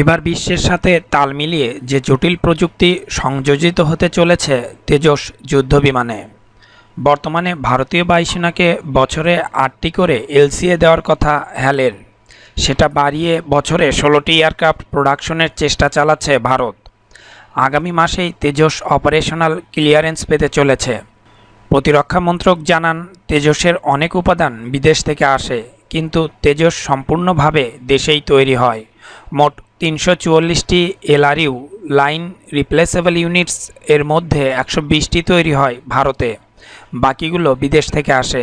এবার বিশ্বের সাথে তাল মিলিয়ে যে জটিল প্রযুক্তি সংযোজিত হতে চলেছে তেজস যুদ্ধবিমানে বর্তমানে ভারতীয় বায়ুসেনাকে বছরে আটটি করে এলসিএ দেওয়ার কথা হ্যালের সেটা বাড়িয়ে বছরে ষোলোটি এয়ারক্রাফট প্রোডাকশনের চেষ্টা চালাচ্ছে ভারত আগামী মাসেই তেজস অপারেশনাল ক্লিয়ারেন্স পেতে চলেছে প্রতিরক্ষা মন্ত্রক জানান তেজসের অনেক উপাদান বিদেশ থেকে আসে কিন্তু তেজস সম্পূর্ণভাবে দেশেই তৈরি হয় মোট তিনশো চুয়াল্লিশটি এলআরইউ লাইন রিপ্লেসেবল ইউনিটস এর মধ্যে একশো বিশটি তৈরি হয় ভারতে বাকিগুলো বিদেশ থেকে আসে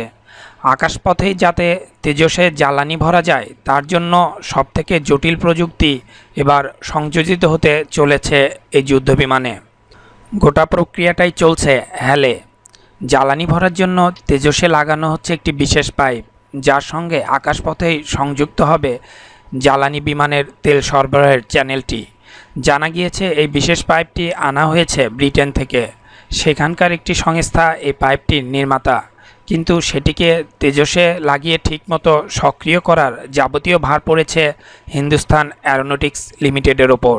আকাশপথেই যাতে তেজসে জ্বালানি ভরা যায় তার জন্য সবথেকে জটিল প্রযুক্তি এবার সংযোজিত হতে চলেছে এই যুদ্ধবিমানে গোটা প্রক্রিয়াটাই চলছে হ্যালে জ্বালানি ভরার জন্য তেজসে লাগানো হচ্ছে একটি বিশেষ পাইপ যার সঙ্গে আকাশপথে সংযুক্ত হবে জ্বালানি বিমানের তেল সরবরাহের চ্যানেলটি জানা গিয়েছে এই বিশেষ পাইপটি আনা হয়েছে ব্রিটেন থেকে সেখানকার একটি সংস্থা এই পাইপটির নির্মাতা কিন্তু সেটিকে তেজসে লাগিয়ে ঠিকমতো সক্রিয় করার যাবতীয় ভার পড়েছে হিন্দুস্তান অ্যারোনটিক্স লিমিটেডের ওপর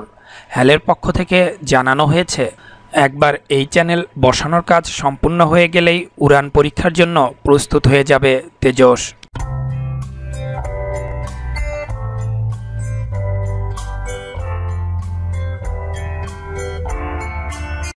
হ্যালের পক্ষ থেকে জানানো হয়েছে একবার এই চ্যানেল বসানোর কাজ সম্পূর্ণ হয়ে গেলেই উড়ান পরীক্ষার জন্য প্রস্তুত হয়ে যাবে তেজস